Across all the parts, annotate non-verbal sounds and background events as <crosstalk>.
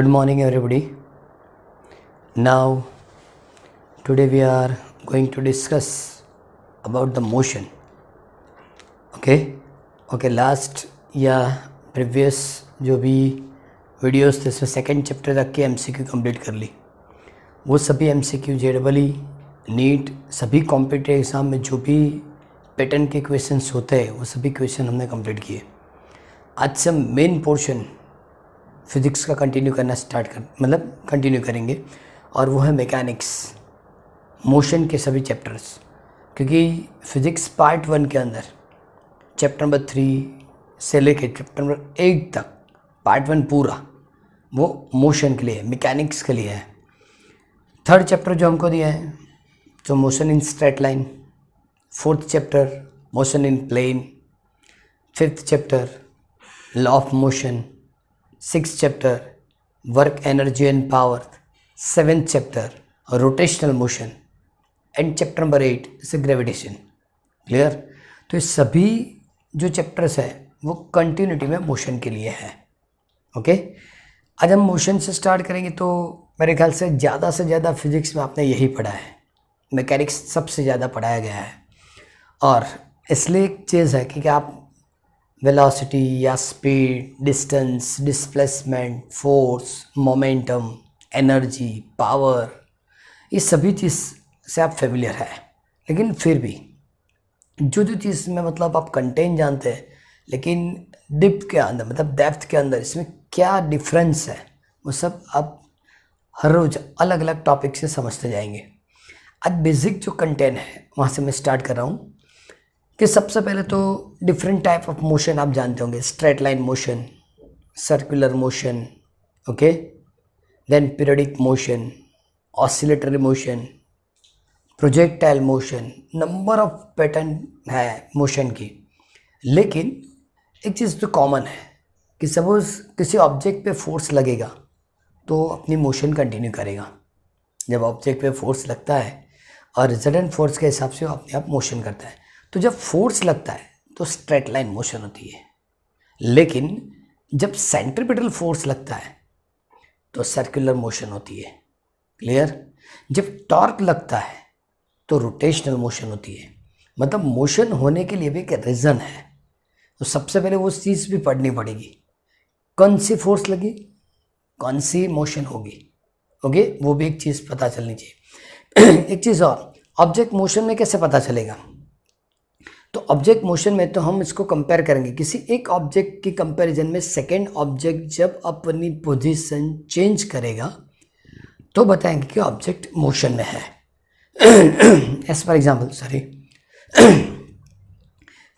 good morning everybody now today we are going to discuss about the motion okay okay last या previous जो भी videos थे इसमें second chapter तक के एमसीक्यू कंप्लीट कर ली वो सभी एमसीक्यू जेडबली नीट सभी कॉम्पिटिटिव एग्ज़ाम में जो भी पैटर्न के क्वेश्चंस होते हैं वो सभी क्वेश्चन हमने कंप्लीट किए आज से मेन पोर्शन फिज़िक्स का कंटिन्यू करना स्टार्ट कर मतलब कंटिन्यू करेंगे और वो है मैकेनिक्स मोशन के सभी चैप्टर्स क्योंकि फिज़िक्स पार्ट वन के अंदर चैप्टर नंबर थ्री से लेके चैप्टर नंबर एट तक पार्ट वन पूरा वो मोशन के लिए मैकेनिक्स के लिए है थर्ड चैप्टर जो हमको दिया है तो motion in straight line fourth chapter motion in plane fifth chapter law of motion six chapter work energy and power seventh chapter rotational motion and chapter number eight is gravitation clear तो ये सभी जो chapters हैं वो continuity में motion के लिए हैं ओके आज हम मोशन से स्टार्ट करेंगे तो मेरे ख्याल से ज़्यादा से ज़्यादा फिजिक्स में आपने यही पढ़ा है मैकेनिक्स सबसे ज़्यादा पढ़ाया गया है और इसलिए एक चीज़ है कि, कि आप velocity या speed, distance, displacement, force, momentum, energy, power ये सभी चीज़ से आप फेमिलियर है लेकिन फिर भी जो जो चीज़ में मतलब आप कंटेंट जानते हैं लेकिन डिप के अंदर मतलब डेप्थ के अंदर इसमें क्या डिफरेंस है वो सब आप हर रोज़ अलग अलग टॉपिक से समझते जाएंगे आज बेसिक जो कंटेंट है वहाँ से मैं स्टार्ट कर रहा हूँ कि सबसे पहले तो डिफरेंट टाइप ऑफ मोशन आप जानते होंगे straight line motion circular motion okay then periodic motion oscillatory motion projectile motion number of pattern है मोशन की लेकिन एक चीज़ तो कॉमन है कि सपोज किसी ऑब्जेक्ट पे फोर्स लगेगा तो अपनी मोशन कंटिन्यू करेगा जब ऑब्जेक्ट पे फोर्स लगता है और रिजल्टेंट फोर्स के हिसाब से वो अपने आप मोशन करता है तो जब फोर्स लगता है तो स्ट्रेट लाइन मोशन होती है लेकिन जब सेंट्रिपिटल फोर्स लगता है तो सर्कुलर मोशन होती है क्लियर जब टॉर्क लगता है तो रोटेशनल मोशन होती है मतलब मोशन होने के लिए भी एक रीज़न है तो सबसे पहले वो चीज़ भी पढ़नी पड़ेगी कौन सी फोर्स लगी कौन सी मोशन होगी ओके वो भी एक चीज़ पता चलनी चाहिए <clears throat> एक चीज़ और ऑब्जेक्ट मोशन में कैसे पता चलेगा तो ऑब्जेक्ट मोशन में तो हम इसको कंपेयर करेंगे किसी एक ऑब्जेक्ट की कंपैरिजन में सेकेंड ऑब्जेक्ट जब अपनी पोजीशन चेंज करेगा तो बताएंगे कि ऑब्जेक्ट मोशन में है एज फॉर एग्जाम्पल सॉरी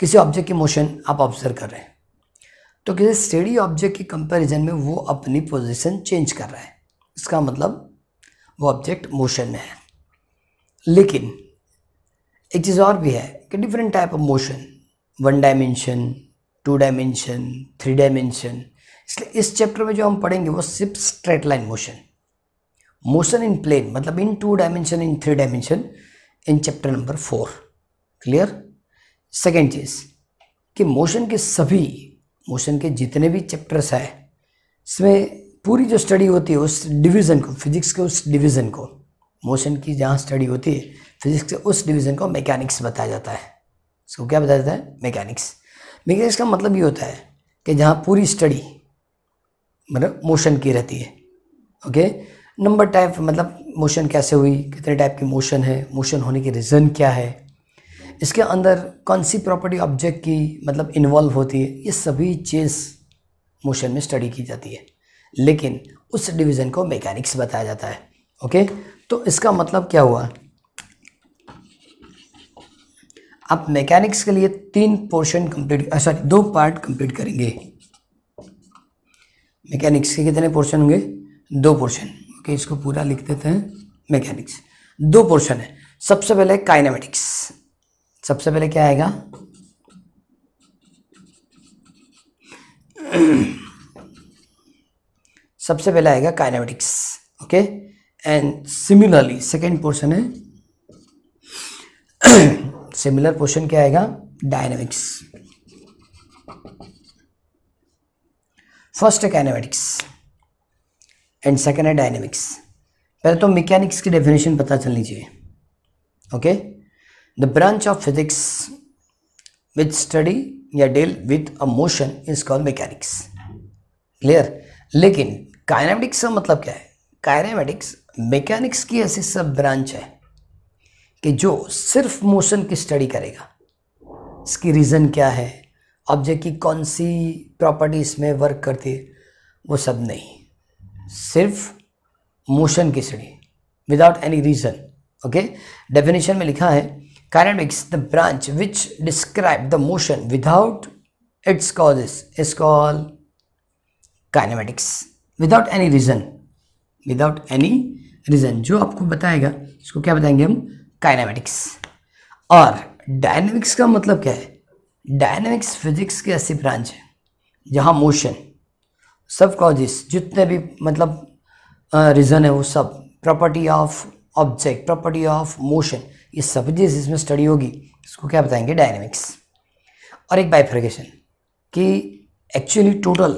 किसी ऑब्जेक्ट की मोशन आप ऑब्जर्व कर रहे हैं तो किसी स्टेडी ऑब्जेक्ट की कंपैरिजन में वो अपनी पोजीशन चेंज कर रहा है इसका मतलब वो ऑब्जेक्ट मोशन में है लेकिन एक चीज़ और भी है के different type of motion one dimension two dimension three dimension इसलिए इस चैप्टर में जो हम पढ़ेंगे वो सिर्फ straight line motion motion in plane मतलब in two dimension in three dimension in chapter number four clear second चीज़ कि मोशन के सभी मोशन के जितने भी चैप्टर्स हैं इसमें पूरी जो स्टडी होती है उस डिवीज़न को फिजिक्स के उस डिवीज़न को मोशन की जहाँ स्टडी होती है फिजिक्स के उस डिवीज़न को मैकेनिक्स बताया जाता है इसको क्या बताया जाता है मैकेनिक्स मैकेनिक्स का मतलब ये होता है कि जहाँ पूरी स्टडी मतलब मोशन की रहती है ओके नंबर टाइप मतलब मोशन कैसे हुई कितने टाइप की मोशन है मोशन होने की रीज़न क्या है इसके अंदर कौन सी प्रॉपर्टी ऑब्जेक्ट की मतलब इन्वॉल्व होती है ये सभी चीज़ मोशन में स्टडी की जाती है लेकिन उस डिवीज़न को मैकेनिक्स बताया जाता है ओके तो इसका मतलब क्या हुआ आप मैकेनिक्स के लिए तीन पोर्शन कंप्लीट सॉरी दो पार्ट कंप्लीट करेंगे मैकेनिक्स के कितने पोर्शन होंगे दो पोर्शन ओके इसको पूरा लिख देते हैं मैकेनिक्स दो पोर्शन है सबसे पहले काइनेमेटिक्स सबसे पहले क्या आएगा <clears throat> सबसे पहले आएगा kinematics okay and similarly second portion है <clears throat> सिमिलर क्वेश्चन क्या आएगा डायनेमिक्स फर्स्ट है कैनेमेटिक्स एंड सेकेंड है डायनेमिक्स पहले तो मैकेनिक्स की डेफिनेशन पता चलनी चाहिए okay the branch of physics with study या deal with a motion is called mechanics clear लेकिन काइनेमेटिक्स का मतलब क्या है काइनेमेटिक्स मैकेनिक्स की ऐसी सब ब्रांच है कि जो सिर्फ मोशन की स्टडी करेगा इसकी रीज़न क्या है ऑब्जेक्ट की कौन सी प्रॉपर्टी इसमें वर्क करती है वो सब नहीं सिर्फ मोशन की study without any reason okay definition में लिखा है kinetics the branch which describe the motion without its causes is call kinematics without any reason without any reason जो आपको बताएगा इसको क्या बताएंगे हम काइनामेटिक्स और डायनेमिक्स का मतलब क्या है डायनेमिक्स फिजिक्स की ऐसी ब्रांच है जहाँ मोशन सब कॉजिस जितने भी मतलब रीज़न है वो सब property of object property of motion ये सब चीज़ इसमें स्टडी होगी इसको क्या बताएंगे डायनेमिक्स और एक बाइफ्रिकेशन कि actually total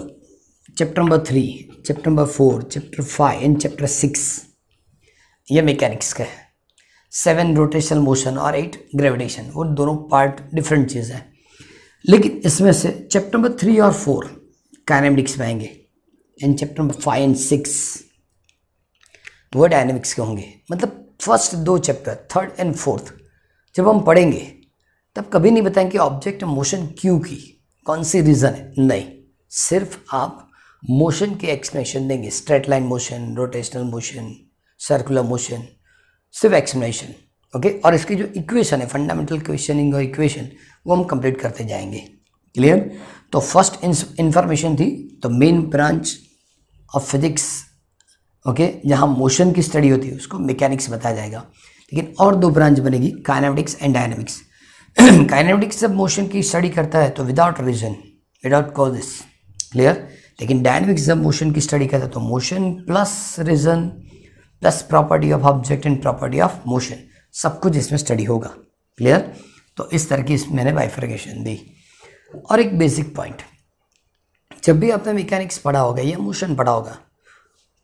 chapter number three chapter number four chapter five and chapter six ये मैकेनिक्स का है सेवन रोटेशनल मोशन और एट ग्रेविटेशन वो दोनों पार्ट डिफरेंट चीज़ है लेकिन इसमें से चैप्टर नंबर थ्री और फोर काइनेमेटिक्स में आएंगे and chapter number five and six वो डायनेमिक्स के होंगे मतलब फर्स्ट दो चैप्टर थर्ड एंड फोर्थ जब हम पढ़ेंगे तब कभी नहीं बताएंगे कि ऑब्जेक्ट मोशन क्यों की कौन सी रीज़न है नहीं सिर्फ आप मोशन के एक्सप्लेनेशन देंगे straight line motion rotational motion circular motion सिर्फ एक्सप्लेनेशन ओके और इसकी जो इक्वेशन है फंडामेंटल क्वेश्चनिंग और इक्वेशन वो हम कंप्लीट करते जाएंगे क्लियर तो फर्स्ट इंफॉर्मेशन थी तो main branch of physics okay जहाँ मोशन की स्टडी होती है उसको मैकेनिक्स बताया जाएगा लेकिन और दो ब्रांच बनेगी काइनेमेटिक्स एंड डायनेमिक्स काइनेमेटिक्स जब मोशन की स्टडी करता है तो without reason without causes clear लेकिन डायनेमिक्स जब मोशन की स्टडी करता है तो motion plus reason plus property of object and property of motion सब कुछ इसमें स्टडी होगा क्लियर तो इस तरह की मैंने बाइफ्रिकेशन दी और एक बेसिक पॉइंट जब भी आपने मैकेनिक्स पढ़ा होगा या मोशन पढ़ा होगा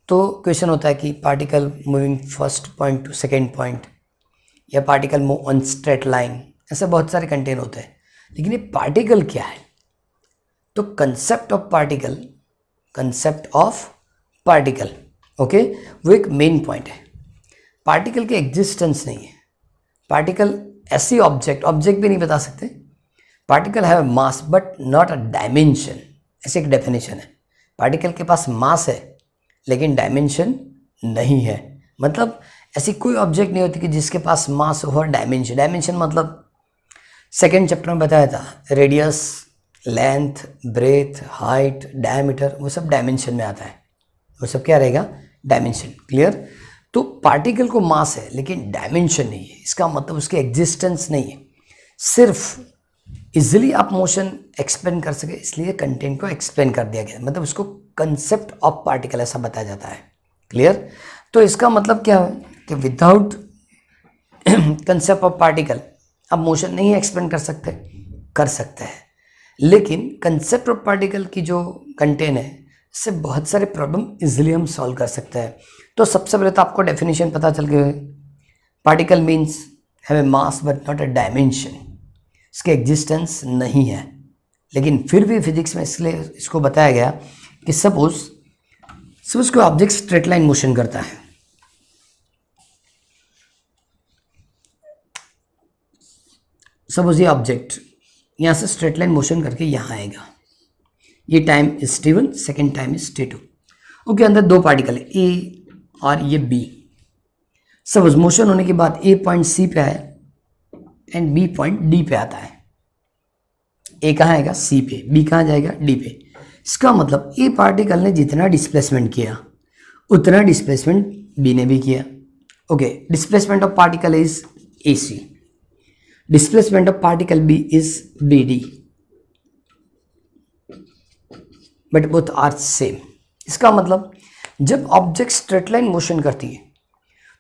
तो क्वेश्चन होता है कि particle moving first point to second point या particle move on straight line ऐसे बहुत सारे कंटेन होते हैं लेकिन ये पार्टिकल क्या है तो concept of particle concept of particle okay वो एक मेन पॉइंट है पार्टिकल के एग्जिस्टेंस नहीं है पार्टिकल ऐसी ऑब्जेक्ट ऑब्जेक्ट भी नहीं बता सकते particle have mass but not a dimension ऐसी एक डेफिनेशन है पार्टिकल के पास मास है लेकिन डायमेंशन नहीं है मतलब ऐसी कोई ऑब्जेक्ट नहीं होती कि जिसके पास मास हो और डायमेंशन डायमेंशन मतलब सेकेंड चैप्टर में बताया था radius length breadth height diameter वो सब डायमेंशन में आता है वो सब क्या रहेगा डायमेंशन क्लियर तो पार्टिकल को मास है लेकिन डायमेंशन नहीं है इसका मतलब उसके एग्जिस्टेंस नहीं है सिर्फ इजिली आप मोशन एक्सप्लेन कर सके इसलिए कंटेंट को एक्सप्लेन कर दिया गया मतलब उसको कंसेप्ट ऑफ पार्टिकल ऐसा बताया जाता है क्लियर तो इसका मतलब क्या है कि विदाउट कंसेप्ट ऑफ पार्टिकल आप मोशन नहीं एक्सप्लेन कर सकते कर सकते हैं लेकिन कंसेप्ट ऑफ पार्टिकल की जो कंटेंट है से बहुत सारे प्रॉब्लम इजिली हम सॉल्व कर सकते हैं तो सबसे पहले तो आपको डेफिनेशन पता चल गया particle means have a mass but not a dimension इसके एग्जिस्टेंस नहीं है लेकिन फिर भी फिजिक्स में इसलिए इसको बताया गया कि सपोज सपोज कोई ऑब्जेक्ट स्ट्रेट लाइन मोशन करता है सपोज ये ऑब्जेक्ट यहाँ से स्ट्रेट लाइन मोशन करके यहाँ आएगा ये time is T one second time is T two okay अंदर दो पार्टिकल है ए और ये बी सपोज मोशन होने के बाद ए पॉइंट सी पे आया एंड बी पॉइंट डी पे आता है ए कहाँ आएगा सी पे बी कहाँ जाएगा डी पे इसका मतलब ए पार्टिकल ने जितना डिस्प्लेसमेंट किया उतना डिस्प्लेसमेंट बी ने भी किया okay displacement of particle is A C displacement of particle B is B D but both are same इसका मतलब जब ऑब्जेक्ट स्ट्रेट लाइन मोशन करती है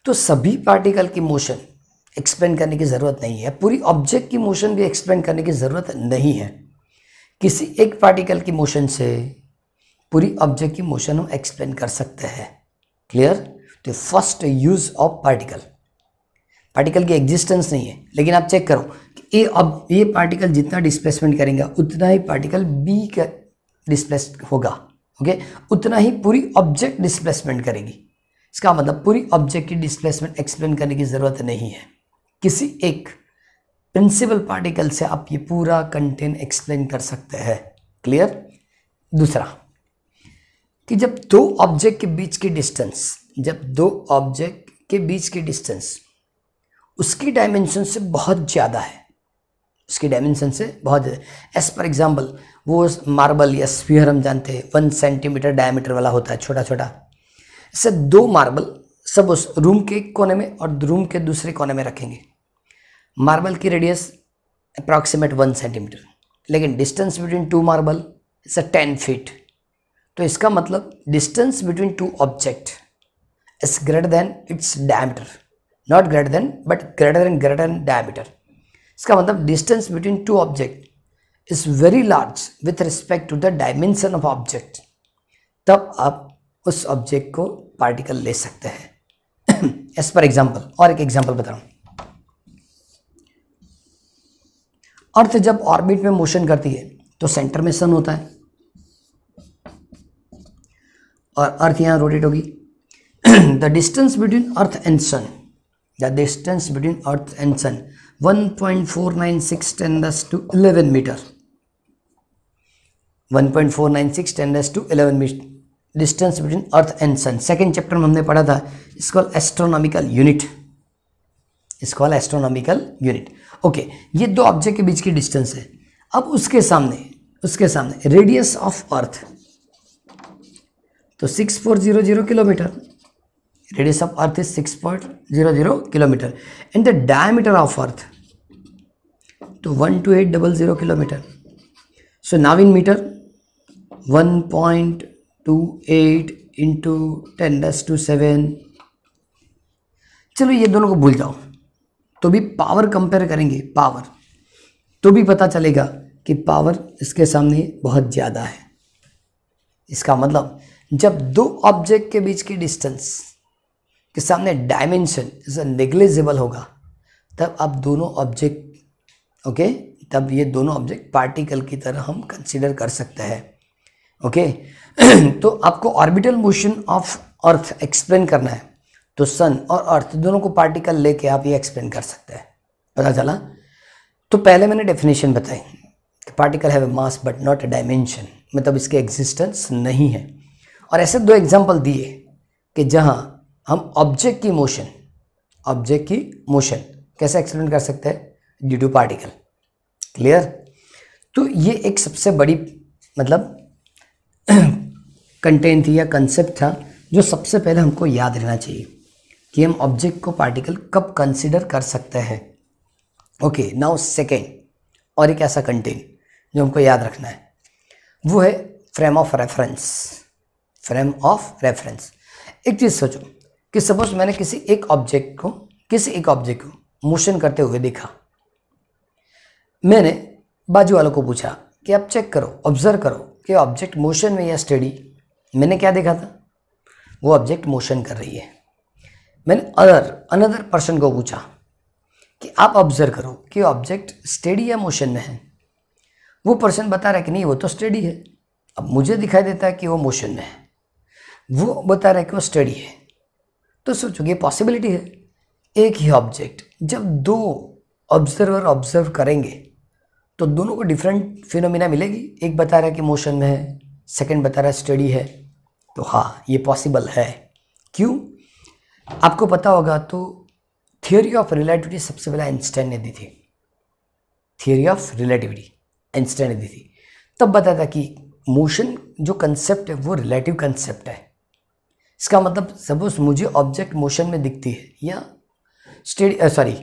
तो सभी पार्टिकल की मोशन एक्सप्लेन करने की ज़रूरत नहीं है पूरी ऑब्जेक्ट की मोशन भी एक्सप्लेन करने की ज़रूरत नहीं है किसी एक पार्टिकल की मोशन से पूरी ऑब्जेक्ट की मोशन हम एक्सप्लेन कर सकते हैं क्लियर तो first use of particle particle की एग्जिस्टेंस नहीं है लेकिन आप चेक करो कि ये अब ये पार्टिकल जितना डिस्प्लेसमेंट करेंगे उतना ही पार्टिकल बी का डिस्प्लेस होगा ओके उतना ही पूरी ऑब्जेक्ट डिस्प्लेसमेंट करेगी इसका मतलब पूरी ऑब्जेक्ट की डिस्प्लेसमेंट एक्सप्लेन करने की ज़रूरत नहीं है किसी एक प्रिंसिपल पार्टिकल से आप ये पूरा कंटेंट एक्सप्लेन कर सकते हैं क्लियर दूसरा कि जब दो ऑब्जेक्ट के बीच की डिस्टेंस जब दो ऑब्जेक्ट के बीच की डिस्टेंस उसकी डायमेंशन से बहुत ज़्यादा है उसकी डायमेंशन से बहुत एज पर एग्जाम्पल वो मार्बल या स्पीयर हम जानते हैं वन सेंटीमीटर डायमीटर वाला होता है छोटा छोटा इससे दो मार्बल सब उस रूम के कोने में और रूम के दूसरे कोने में रखेंगे मार्बल की रेडियस अप्रॉक्सीमेट वन सेंटीमीटर लेकिन distance between two marble it's a ten feet तो इसका मतलब distance between two object is greater than its diameter not greater than but greater than greater than diameter इसका मतलब distance between two object is very large with respect to the dimension of object तब आप उस object को particle ले सकते हैं as per example और एक एग्जाम्पल बता रहा हूं अर्थ जब ऑर्बिट में मोशन करती है तो सेंटर में सन होता है और अर्थ यहां रोटेट होगी the distance between earth and sun the distance between earth and sun point four nine six ten दस to eleven metre 1.496 ten to to eleven distance between earth and sun second chapter में हमने पढ़ा था इसको astronomical unit इसको astronomical unit okay ये दो object के बीच की डिस्टेंस है अब उसके सामने उसके सामने रेडियस ऑफ अर्थ तो six four zero zero kilometre radius of earth is six point zero zero kilometre and the diameter of earth तो one two eight double zero kilometre so now in metre one point two eight into ten डस to seven चलो ये दोनों को भूल जाओ तो भी पावर कंपेयर करेंगे पावर तो भी पता चलेगा कि पावर इसके सामने बहुत ज़्यादा है इसका मतलब जब दो ऑब्जेक्ट के बीच की डिस्टेंस के सामने डायमेंशन इसका निग्लेजिबल होगा तब आप दोनों ऑब्जेक्ट ओके तब ये दोनों ऑब्जेक्ट पार्टिकल की तरह हम कंसिडर कर सकते हैं ओके <clears throat> तो आपको orbital motion of earth explain करना है तो सन और अर्थ दोनों को पार्टिकल लेके आप ये एक्सप्लेन कर सकते हैं पता चला तो पहले मैंने डेफिनेशन बताई कि particle have a mass but not a dimension मतलब इसके एग्जिस्टेंस नहीं है और ऐसे दो एग्जाम्पल दिए कि जहाँ हम ऑब्जेक्ट की मोशन ऑब्जेक्ट की मोशन कैसे एक्सप्लेन कर सकते हैं ड्यू टू पार्टिकल क्लियर तो ये एक सबसे बड़ी मतलब कंटेंट थी या कंसेप्ट था जो सबसे पहले हमको याद रहना चाहिए कि हम ऑब्जेक्ट को पार्टिकल कब कंसिडर कर सकते हैं ओके नाउ सेकेंड और एक ऐसा कंटेंट जो हमको याद रखना है वो है frame of reference frame of reference एक चीज़ सोचो कि सपोज मैंने किसी एक ऑब्जेक्ट को किसी एक ऑब्जेक्ट को मोशन करते हुए देखा मैंने बाजू वालों को पूछा कि आप चेक करो ऑब्जर्व करो कि ऑब्जेक्ट मोशन में या स्टडी मैंने क्या देखा था वो ऑब्जेक्ट मोशन कर रही है मैंने अदर अनदर पर्सन को पूछा कि आप ऑब्जर्व करो कि ऑब्जेक्ट स्टेडी या मोशन में है वो पर्सन बता रहा है कि नहीं वो तो स्टेडी है अब मुझे दिखाई देता है कि वो मोशन में है वो बता रहा है कि वो स्टडी है तो सोचो ये पॉसिबिलिटी है एक ही ऑब्जेक्ट जब दो ऑब्जर्वर ऑब्जर्व करेंगे तो दोनों को डिफरेंट फिनोमिना मिलेगी एक बता रहा है कि मोशन में है सेकंड बता रहा है स्टडी है तो हाँ ये पॉसिबल है क्यों आपको पता होगा तो थियोरी ऑफ रिलेटिविटी सबसे पहले आइंस्टाइन ने दी थी थियोरी ऑफ रिलेटिविटी आइंस्टाइन ने दी थी तब बताया था कि मोशन जो कंसेप्ट है वो रिलेटिव कंसेप्ट है इसका मतलब सपोज मुझे ऑब्जेक्ट मोशन में दिखती है या स्टडी सॉरी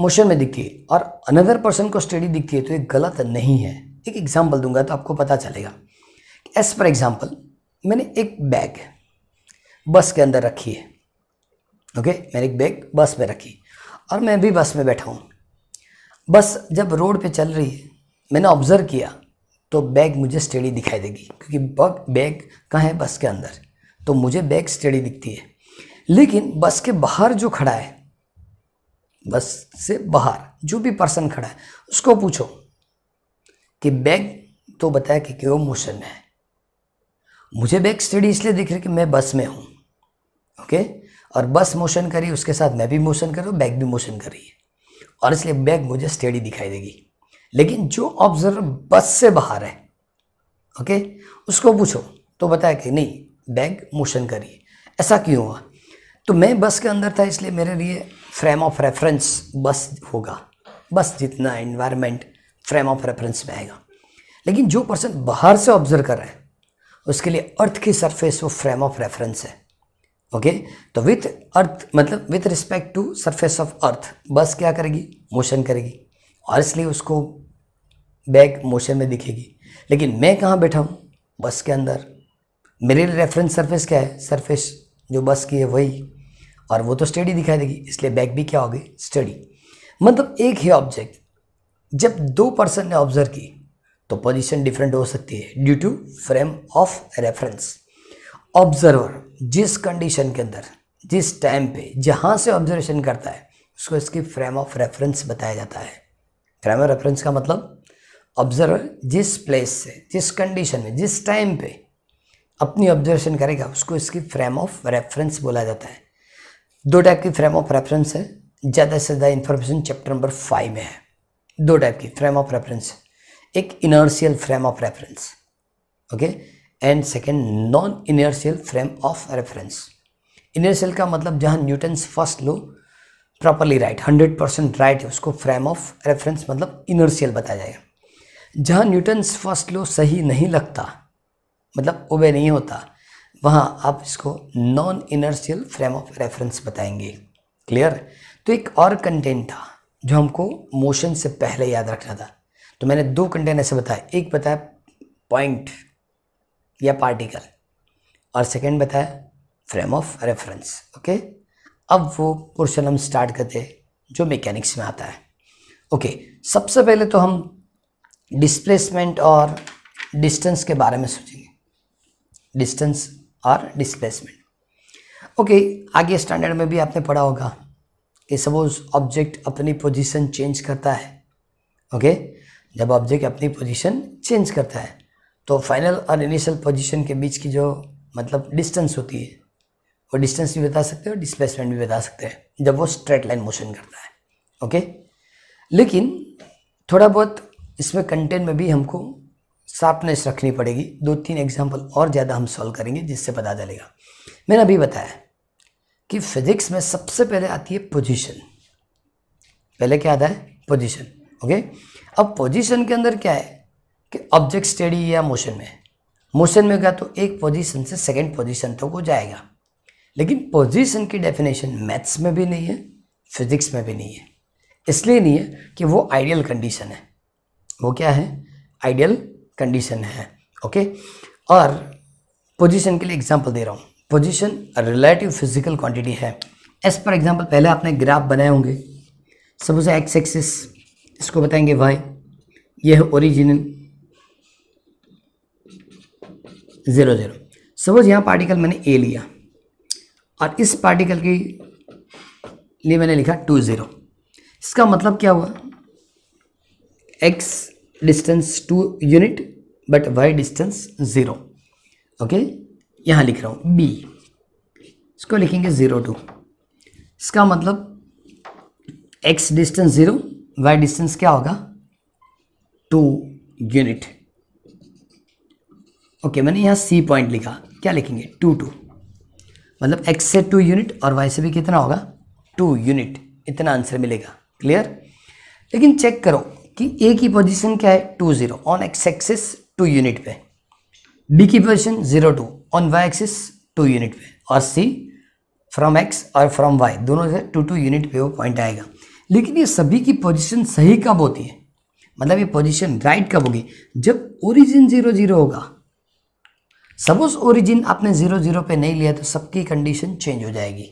मोशन में दिखती है और अनदर पर्सन को स्टडी दिखती है तो ये गलत नहीं है एक एग्जाम्पल दूंगा तो आपको पता चलेगा एस फॉर एग्जाम्पल मैंने एक बैग बस के अंदर रखी है ओके मैंने एक बैग बस में रखी और मैं भी बस में बैठा हूँ बस जब रोड पे चल रही है मैंने ऑब्ज़र्व किया तो बैग मुझे स्टेडी दिखाई देगी क्योंकि बैग कहाँ है बस के अंदर तो मुझे बैग स्टेडी दिखती है लेकिन बस के बाहर जो खड़ा है बस से बाहर जो भी पर्सन खड़ा है उसको पूछो कि बैग तो बताया कि, कि वो मोशन में है मुझे बैक स्टडी इसलिए दिख रही कि मैं बस में हूँ ओके और बस मोशन करी उसके साथ मैं भी मोशन कर रहा हूँ बैक भी मोशन कर रही है और इसलिए बैक मुझे स्टडी दिखाई देगी लेकिन जो ऑब्जर्वर बस से बाहर है ओके उसको पूछो तो बताया कि नहीं बैग मोशन करिए ऐसा क्यों हुआ तो मैं बस के अंदर था इसलिए मेरे लिए फ्रेम ऑफ रेफरेंस बस होगा बस जितना एनवायरनमेंट फ्रेम ऑफ रेफरेंस में आएगा लेकिन जो पर्सन बाहर से ऑब्जर्व कर रहा है उसके लिए अर्थ की सरफेस वो फ्रेम ऑफ रेफरेंस है ओके तो विथ अर्थ मतलब with respect to surface of earth bus क्या करेगी मोशन करेगी और इसलिए उसको बैग मोशन में दिखेगी लेकिन मैं कहाँ बैठा हूँ बस के अंदर मेरे लिए रेफरेंस सरफेस क्या है सरफेस जो बस की है वही और वो तो स्टडी दिखाई देगी इसलिए बैग भी क्या होगी स्टडी मतलब एक ही ऑब्जेक्ट जब दो पर्सन ने ऑब्जर्व की तो पोजीशन डिफरेंट हो सकती है due to frame of reference observer जिस कंडीशन के अंदर जिस टाइम पे जहाँ से ऑब्जर्वेशन करता है उसको इसकी फ्रेम ऑफ रेफरेंस बताया जाता है फ्रेम ऑफ रेफरेंस का मतलब ऑब्जर्वर जिस प्लेस से जिस कंडीशन में जिस टाइम पे अपनी ऑब्जर्वेशन करेगा उसको इसकी फ्रेम ऑफ रेफरेंस बोला जाता है दो टाइप की फ्रेम ऑफ रेफरेंस है ज़्यादा से ज़्यादा इन्फॉर्मेशन चैप्टर नंबर फाइव में है दो टाइप की फ्रेम ऑफ रेफरेंस है एक inertial frame of reference okay and second non inertial frame of reference inertial का मतलब जहाँ Newton's first law properly right hundred percent right है उसको फ्रेम ऑफ रेफरेंस मतलब इनर्शियल बताया जाएगा जहाँ न्यूटन्स फर्स्ट लो सही नहीं लगता मतलब ओबे नहीं होता वहाँ आप इसको non inertial frame of reference बताएंगे क्लियर तो एक और कंटेंट था जो हमको मोशन से पहले याद रखना था तो मैंने दो कंटेनर ऐसे बताए एक बताया पॉइंट या पार्टिकल और सेकेंड बताया फ्रेम ऑफ रेफरेंस ओके अब वो पोर्शन हम स्टार्ट करते हैं जो मैकेनिक्स में आता है ओके okay, सबसे पहले तो हम डिस्प्लेसमेंट और डिस्टेंस के बारे में सोचेंगे डिस्टेंस और डिस्प्लेसमेंट ओके okay, आगे स्टैंडर्ड में भी आपने पढ़ा होगा कि सपोज ऑब्जेक्ट अपनी पोजीशन चेंज करता है ओके okay? जब ऑब्जेक्ट अपनी पोजीशन चेंज करता है तो फाइनल और इनिशियल पोजीशन के बीच की जो मतलब डिस्टेंस होती है वो डिस्टेंस भी बता सकते हो डिस्प्लेसमेंट भी बता सकते हैं जब वो स्ट्रेट लाइन मोशन करता है ओके लेकिन थोड़ा बहुत इसमें कंटेंट में भी हमको शार्पनेस रखनी पड़ेगी दो तीन एग्जाम्पल और ज़्यादा हम सॉल्व करेंगे जिससे पता चलेगा मैंने अभी बताया कि फिजिक्स में सबसे पहले आती है पोजीशन पहले क्या आता है पोजीशन ओके अब पोजीशन के अंदर क्या है कि ऑब्जेक्ट स्टडी या मोशन में मोशन में गया तो एक पोजीशन से सेकंड पोजीशन तक तो वो जाएगा लेकिन पोजीशन की डेफिनेशन मैथ्स में भी नहीं है फिजिक्स में भी नहीं है इसलिए नहीं है कि वो आइडियल कंडीशन है वो क्या है आइडियल कंडीशन है ओके और पोजीशन के लिए एग्जांपल दे रहा हूँ पोजीशन रिलेटिव फिजिकल क्वांटिटी है एस पर एग्जांपल पहले आपने ग्राफ बनाए होंगे सपोज एक्स एक्सिस इसको बताएंगे वाई यह है ज़ीरो ज़ीरो सपोज यहाँ पार्टिकल मैंने ए लिया और इस पार्टिकल के लिए मैंने लिखा टू ज़ीरो इसका मतलब क्या हुआ X distance two unit but Y distance zero okay यहाँ लिख रहा हूँ बी इसको लिखेंगे ज़ीरो टू इसका मतलब X distance zero Y distance क्या होगा टू यूनिट ओके मैंने यहाँ सी पॉइंट लिखा क्या लिखेंगे टू टू मतलब एक्स से टू यूनिट और वाई से भी कितना होगा टू यूनिट इतना आंसर मिलेगा क्लियर लेकिन चेक करो कि ए की पोजीशन क्या है two zero on X axis two unit पे बी की position zero two on Y axis two unit पे और सी फ्रॉम एक्स और फ्रॉम वाई दोनों से टू टू यूनिट पे वो पॉइंट आएगा लेकिन ये सभी की पोजीशन सही कब होती है मतलब ये पोजीशन राइट कब होगी जब ओरिजिन जीरो जीरो होगा सपोज ओरिजिन आपने जीरो जीरो पे नहीं लिया तो सबकी कंडीशन चेंज हो जाएगी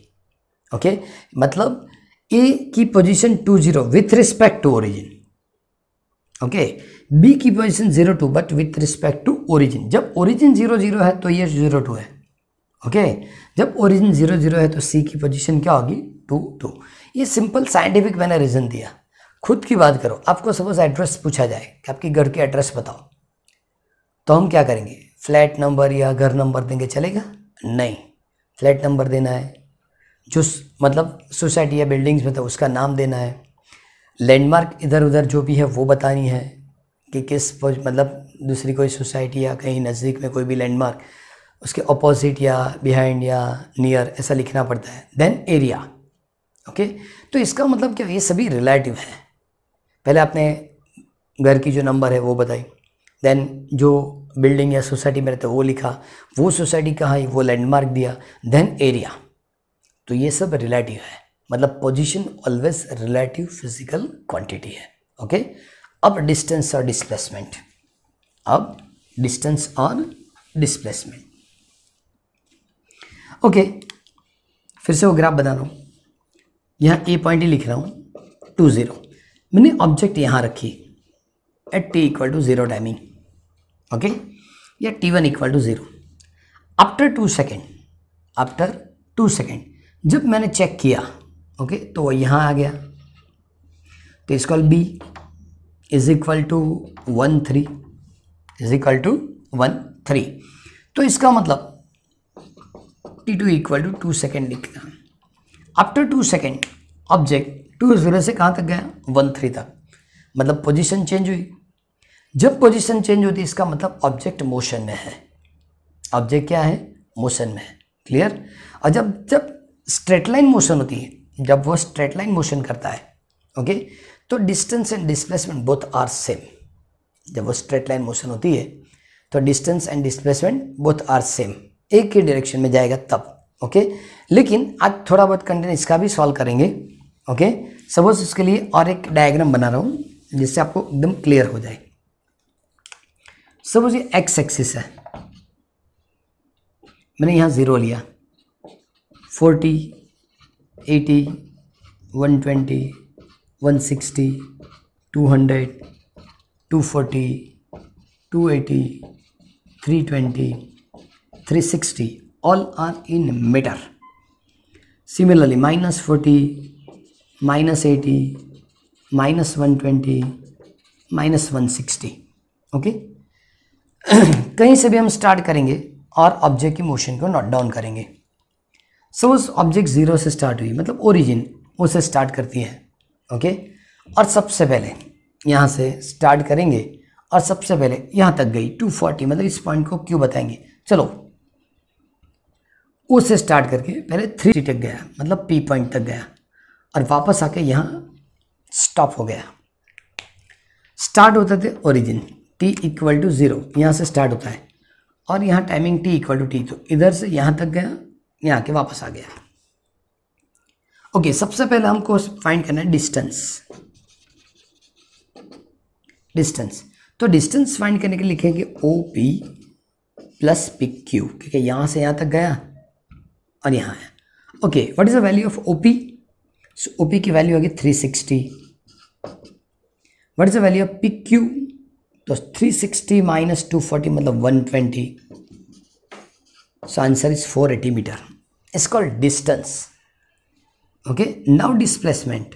ओके मतलब ए की position two zero with respect to origin okay B की position zero two but with respect to origin जब ओरिजिन जीरो जीरो है तो ये जीरो टू है ओके okay? जब ओरिजिन जीरो जीरो है तो सी की पोजीशन क्या होगी टू टू ये सिंपल साइंटिफिक मैंने रीज़न दिया खुद की बात करो आपको सपोज एड्रेस पूछा जाए कि आपकी घर की एड्रेस बताओ तो हम क्या करेंगे फ्लैट नंबर या घर नंबर देंगे चलेगा नहीं फ्लैट नंबर देना है जो मतलब सोसाइटी या बिल्डिंग्स में था तो उसका नाम देना है लैंडमार्क इधर उधर जो भी है वो बतानी है कि किस मतलब दूसरी कोई सोसाइटी या कहीं नज़दीक में कोई भी लैंडमार्क उसके अपोजिट या बिहाइंड या नियर ऐसा लिखना पड़ता है देन एरिया ओके तो इसका मतलब क्या ये सभी रिलेटिव हैं पहले आपने घर की जो नंबर है वो बताई देन जो बिल्डिंग या सोसाइटी में रहते वो लिखा वो सोसाइटी कहाँ है वो लैंडमार्क दिया देन एरिया तो ये सब रिलेटिव मतलब है मतलब position always relative physical quantity है ओके अब डिस्टेंस और डिस्प्लेसमेंट अब डिस्टेंस और डिस्प्लेसमेंट ओके फिर से वो ग्राफ बता रहा हूँ यहाँ ए पॉइंट ही लिख रहा हूँ टू ज़ीरो मैंने ऑब्जेक्ट यहाँ रखी at T equal to zero timing okay या T one equal to zero after two second after two second जब मैंने चेक किया ओके okay, तो वो यहाँ आ गया तो इसकॉल B is equal to one three is equal to one three तो इसका मतलब T two equal to two second लिखना after two second object two zero से कहाँ तक गया वन थ्री तक मतलब पोजीशन चेंज हुई जब पोजीशन चेंज होती इसका मतलब ऑब्जेक्ट मोशन में है ऑब्जेक्ट क्या है मोशन में है क्लियर और जब जब स्ट्रेट लाइन मोशन होती है जब वो स्ट्रेट लाइन मोशन करता है ओके तो distance and displacement both are same जब वो स्ट्रेट लाइन मोशन होती है तो distance and displacement both are same एक ही डायरेक्शन में जाएगा तब ओके लेकिन आज थोड़ा बहुत कंटेंट इसका भी सॉल्व करेंगे ओके सपोज इसके लिए और एक डायग्राम बना रहा हूँ जिससे आपको एकदम क्लियर हो जाए सपोज ये एक्स एक्सिस है मैंने यहाँ ज़ीरो लिया forty eighty one twenty one sixty two hundred two forty two eighty three twenty three sixty all are in meter similarly minus 40 minus 80 minus 120 minus 160 okay okay? <clears throat> कहीं से भी हम start करेंगे और ऑब्जेक्ट की मोशन को note down करेंगे suppose object zero से स्टार्ट हुई मतलब ओरिजिन उसे स्टार्ट करती है ओके okay? और सबसे पहले यहाँ से स्टार्ट करेंगे और सबसे पहले यहाँ तक गई 240 मतलब इस पॉइंट को क्यों बताएंगे चलो उससे स्टार्ट करके पहले थ्री तक गया मतलब पी पॉइंट तक गया और वापस आके यहाँ स्टॉप हो गया स्टार्ट होते थे origin T equal to zero यहाँ से स्टार्ट होता है और यहाँ timing T equal to T तो इधर से यहाँ तक गया यहाँ के वापस आ गया ओके सबसे पहले हमको फाइंड करना है डिस्टेंस डिस्टेंस तो डिस्टेंस फाइंड करने के लिए लिखेंगे O P plus P Q क्योंकि यहाँ से यहाँ तक गया और यहाँ है okay what is the value of OP so OP की वैल्यू आगे three sixty what is the value of P Q तो three sixty minus two forty मतलब one twenty so answer is four eighty metre it's called distance okay now displacement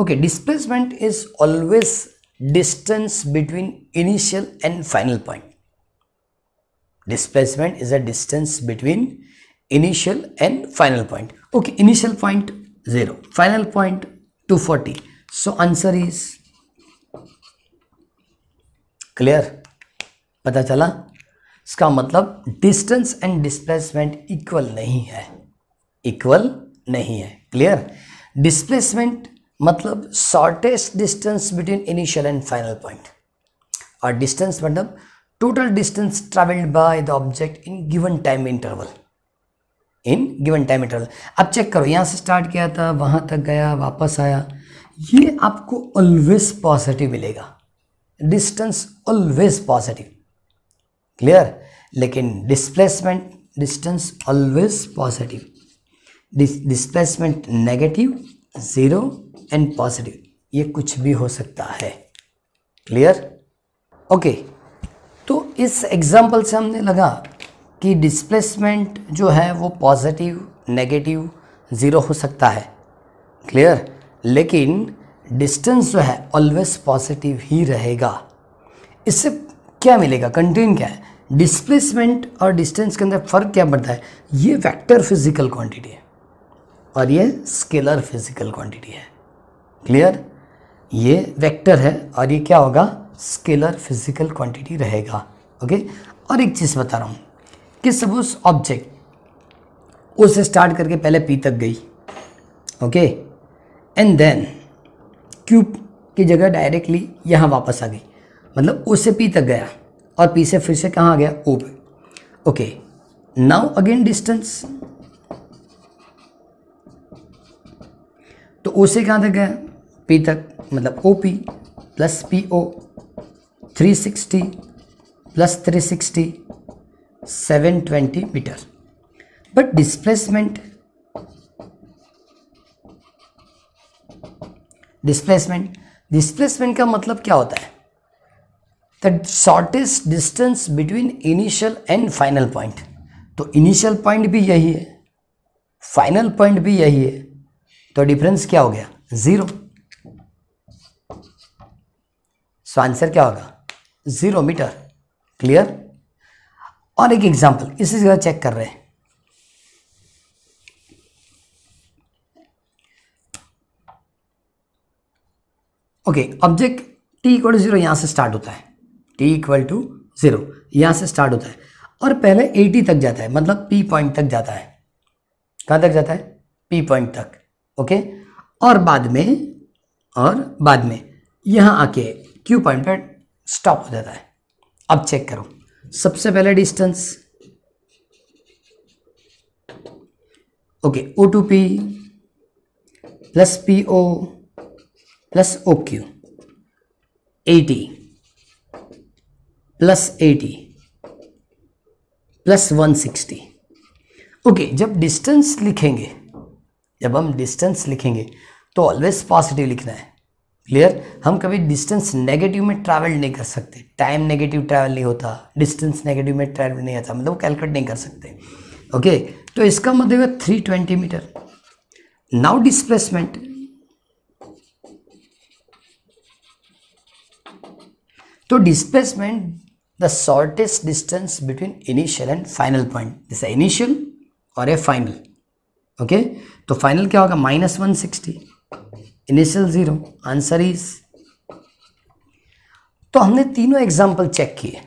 okay displacement is always distance between initial and final point is a distance between initial and final point okay initial point zero final point two forty so answer is clear पता चला इसका मतलब distance and displacement equal नहीं है equal नहीं है clear displacement मतलब shortest distance between initial and final point और डिस्टेंस मतलब total distance traveled by the object in given time interval in given time interval अब चेक करो यहाँ से स्टार्ट किया था वहाँ तक गया वापस आया ये आपको ऑलवेज पॉजिटिव मिलेगा डिस्टेंस ऑलवेज पॉजिटिव क्लियर लेकिन displacement distance always positive displacement negative zero and positive ये कुछ भी हो सकता है क्लियर ओके okay. इस एग्ज़ाम्पल से हमने लगा कि डिस्प्लेसमेंट जो है वो पॉजिटिव नेगेटिव ज़ीरो हो सकता है क्लियर लेकिन डिस्टेंस जो है ऑलवेज पॉजिटिव ही रहेगा इससे क्या मिलेगा कंटेन क्या है डिस्प्लेसमेंट और डिस्टेंस के अंदर फ़र्क क्या पड़ता है ये वेक्टर फिजिकल क्वांटिटी है और ये स्केलर फिजिकल क्वांटिटी है क्लियर ये वेक्टर है और ये क्या होगा स्केलर फिजिकल क्वांटिटी रहेगा ओके और एक चीज़ बता रहा हूँ कि सपोज ऑब्जेक्ट उसे स्टार्ट करके पहले पी तक गई ओके एंड देन क्यूब की जगह डायरेक्टली यहाँ वापस आ गई मतलब उससे पी तक गया और पी से फिर से कहाँ आ गया ओ पे ओके नाउ अगेन डिस्टेंस तो ओ से कहाँ तक गया पी तक मतलब O P plus P O three sixty plus 360 720 metre but displacement displacement displacement का मतलब क्या होता है the shortest distance between initial and final point तो इनिशियल पॉइंट भी यही है फाइनल पॉइंट भी यही है तो डिफरेंस क्या हो गया ज़ीरो सो आंसर क्या होगा ज़ीरो मीटर क्लियर और एक एग्जाम्पल इसी जगह चेक कर रहे हैं okay object T equal to zero यहाँ से स्टार्ट होता है टी इक्वल टू जीरो यहाँ से स्टार्ट होता है और पहले 80 तक जाता है मतलब पी पॉइंट तक जाता है कहाँ तक जाता है पी पॉइंट तक ओके और बाद में और बाद में यहाँ आके क्यू पॉइंट पर स्टॉप हो जाता है अब चेक करो सबसे पहले distance okay O to P plus P O plus O Q eighty plus eighty plus one sixty okay जब डिस्टेंस लिखेंगे जब हम डिस्टेंस लिखेंगे तो ऑलवेज पॉजिटिव लिखना है क्लियर हम कभी डिस्टेंस नेगेटिव में ट्रैवल नहीं कर सकते टाइम नेगेटिव ट्रैवल नहीं होता डिस्टेंस नेगेटिव में ट्रैवल नहीं होता मतलब कैलकुलेट नहीं कर सकते ओके तो इसका मतलब three twenty metre now displacement तो displacement the shortest distance between initial and final point जैसे इनिशियल और ए फाइनल ओके तो फाइनल क्या होगा minus one sixty initial zero answer is तो हमने तीनों एग्जाम्पल चेक किए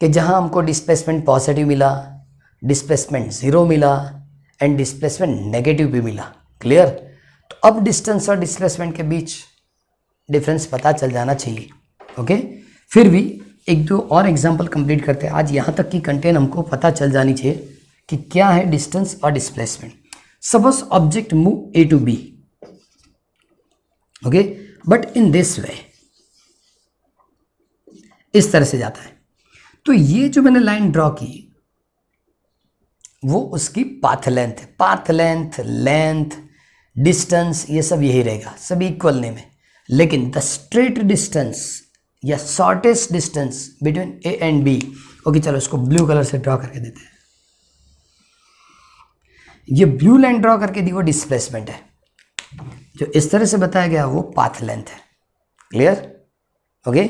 कि जहां हमको डिस्प्लेसमेंट पॉजिटिव मिला डिस्प्लेसमेंट ज़ीरो मिला एंड डिस्प्लेसमेंट नेगेटिव भी मिला क्लियर तो अब डिस्टेंस और डिस्प्लेसमेंट के बीच डिफरेंस पता चल जाना चाहिए ओके फिर भी एक दो और एग्जाम्पल कंप्लीट करते हैं आज यहाँ तक की कंटेंट हमको पता चल जानी चाहिए कि क्या है डिस्टेंस और displacement suppose object move A to B okay but in this way इस तरह से जाता है तो ये जो मैंने लाइन ड्रॉ की वो उसकी path length path length length distance ये सब यही रहेगा सब इक्वल नेम है लेकिन द स्ट्रेट डिस्टेंस या shortest distance between A and B okay चलो इसको ब्लू कलर से ड्रॉ करके देते हैं ये ब्लू लाइन ड्रॉ करके दी वो डिस्प्लेसमेंट है जो इस तरह से बताया गया वो पाथ लेंथ है क्लियर ओके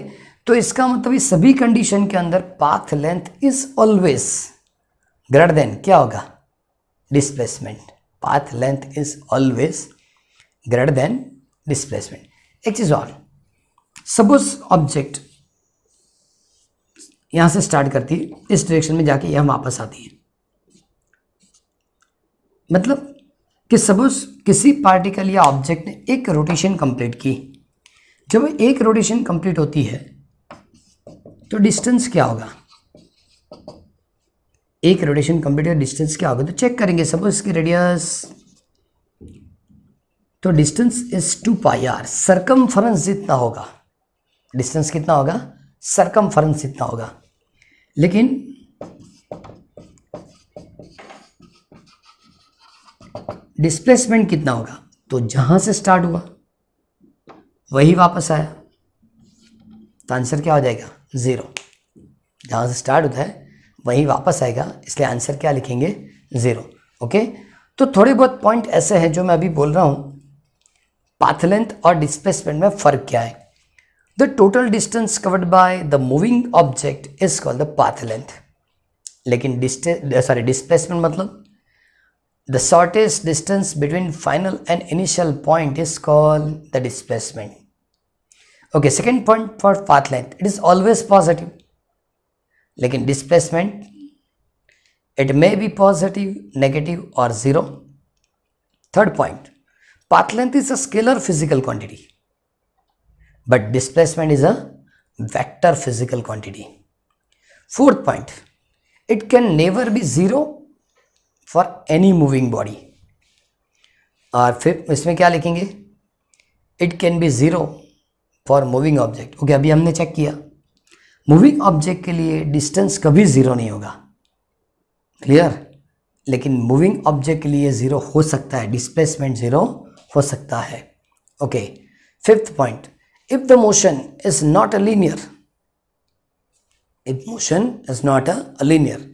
तो इसका मतलब ये सभी कंडीशन के अंदर path length is always greater than क्या होगा displacement path length is always greater than displacement एक चीज और सपोज ऑब्जेक्ट यहां से स्टार्ट करती है इस डायरेक्शन में जाके यह वापस आती है मतलब कि सपोज किसी पार्टिकल या ऑब्जेक्ट ने एक रोटेशन कंप्लीट की जब एक रोटेशन कंप्लीट होती है तो डिस्टेंस क्या होगा एक रोटेशन कंप्लीट या डिस्टेंस क्या होगा तो चेक करेंगे सपोज इसकी रेडियस तो distance is two pi r सरकम जितना होगा डिस्टेंस कितना होगा सरकम जितना होगा लेकिन डिस्प्लेसमेंट कितना होगा तो जहां से स्टार्ट हुआ वही वापस आया तो आंसर क्या हो जाएगा ज़ीरो जहां से स्टार्ट होता है वहीं वापस आएगा इसलिए आंसर क्या लिखेंगे ज़ीरो ओके तो थोड़े बहुत पॉइंट ऐसे हैं जो मैं अभी बोल रहा हूं पाथ लेंथ और डिस्प्लेसमेंट में फ़र्क क्या है the total distance covered by the moving object is called the path length लेकिन सॉरी डिस्प्लेसमेंट मतलब the shortest distance between final and initial point is called the displacement. Okay, second point for path length, it is always positive. Like in displacement, it may be positive, negative or zero. Third point, path length is a scalar physical quantity. But displacement is a vector physical quantity. Fourth point, it can never be zero for any moving body और फिर इसमें क्या लिखेंगे it can be zero for moving object okay अभी हमने check किया moving object के लिए डिस्टेंस कभी ज़ीरो नहीं होगा क्लियर लेकिन मूविंग ऑब्जेक्ट के लिए ज़ीरो हो सकता है डिस्प्लेसमेंट ज़ीरो हो सकता है okay fifth point if the motion is not a linear if motion is not a linear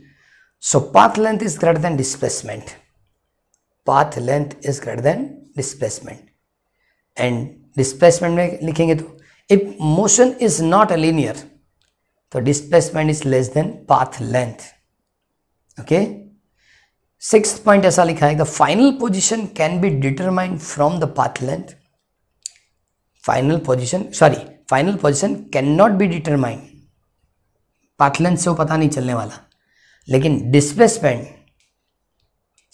So path length is greater than displacement. Path length is greater than displacement. And displacement में लिखेंगे तो if motion is not a linear, तो displacement is less than path length. Okay. Six point ऐसा लिखा है the final position can be determined from the path length final position sorry final position can not be determined path length से वो पता नहीं चलने वाला लेकिन डिस्प्लेसमेंट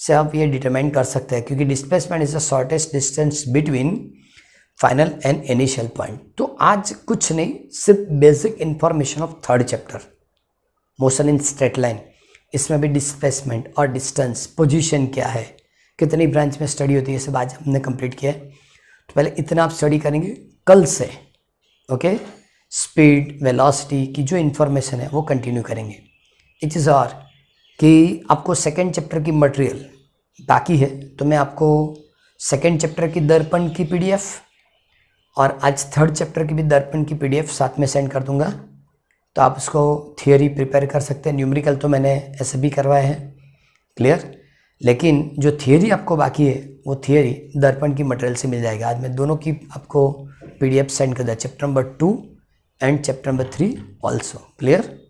से आप ये डिटरमाइन कर सकते हैं क्योंकि displacement is the shortest distance between final and initial point तो आज कुछ नहीं सिर्फ basic information of third chapter motion in straight line इसमें भी डिस्प्लेसमेंट और डिस्टेंस पोजिशन क्या है कितनी ब्रांच में स्टडी होती है सब आज हमने कंप्लीट किया है तो पहले इतना आप स्टडी करेंगे कल से ओके स्पीड वेलोसिटी की जो इन्फॉर्मेशन है वो कंटिन्यू करेंगे इट इज़ और कि आपको सेकेंड चैप्टर की मटेरियल बाकी है तो मैं आपको सेकेंड चैप्टर की दर्पण की पीडीएफ और आज थर्ड चैप्टर की भी दर्पण की पीडीएफ साथ में सेंड कर दूंगा तो आप उसको थियोरी प्रिपेयर कर सकते हैं न्यूमेरिकल तो मैंने ऐसे भी करवाया है क्लियर लेकिन जो थियोरी आपको बाकी है वो थियोरी दर्पण की मटेरियल से मिल जाएगा आज मैं दोनों की आपको पीडीएफ सेंड कर दिया chapter number two and chapter number three also clear